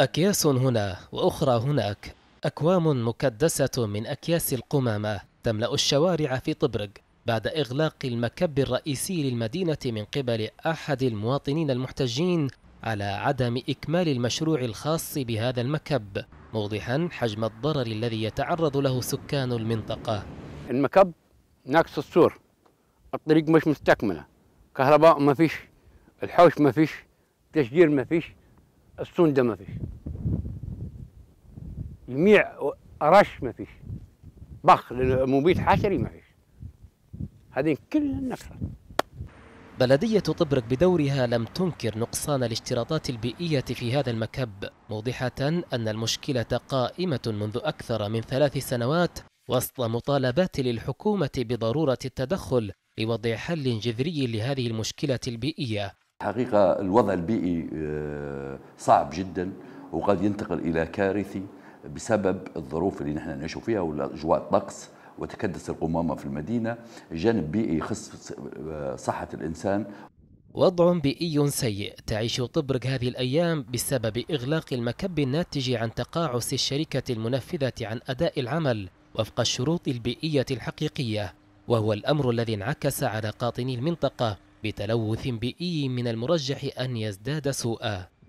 أكياس هنا وأخرى هناك أكوام مكدسة من أكياس القمامة تملأ الشوارع في طبرق بعد إغلاق المكب الرئيسي للمدينة من قبل أحد المواطنين المحتجين على عدم إكمال المشروع الخاص بهذا المكب موضحا حجم الضرر الذي يتعرض له سكان المنطقة المكب ناقص السور الطريق مش مستكملة كهرباء ما فيش الحوش ما فيش تشجير ما فيش السنده ما فيش جميع رش ما فيش بخ مبيت حشري ما فيش هذه كلها النكره بلدية طبرق بدورها لم تنكر نقصان الاشتراطات البيئية في هذا المكب موضحة أن المشكلة قائمة منذ أكثر من ثلاث سنوات وسط مطالبات للحكومة بضرورة التدخل لوضع حل جذري لهذه المشكلة البيئية حقيقة الوضع البيئي آه، صعب جدا وقد ينتقل إلى كارثي بسبب الظروف اللي نحن نعيش فيها والاجواء الطقس وتكدس القمامة في المدينة جانب بيئي يخص صحة الإنسان وضع بيئي سيء تعيش طبرق هذه الأيام بسبب إغلاق المكب الناتج عن تقاعس الشركة المنفذة عن أداء العمل وفق الشروط البيئية الحقيقية وهو الأمر الذي انعكس على قاطني المنطقة بتلوث بيئي من المرجح أن يزداد سوءا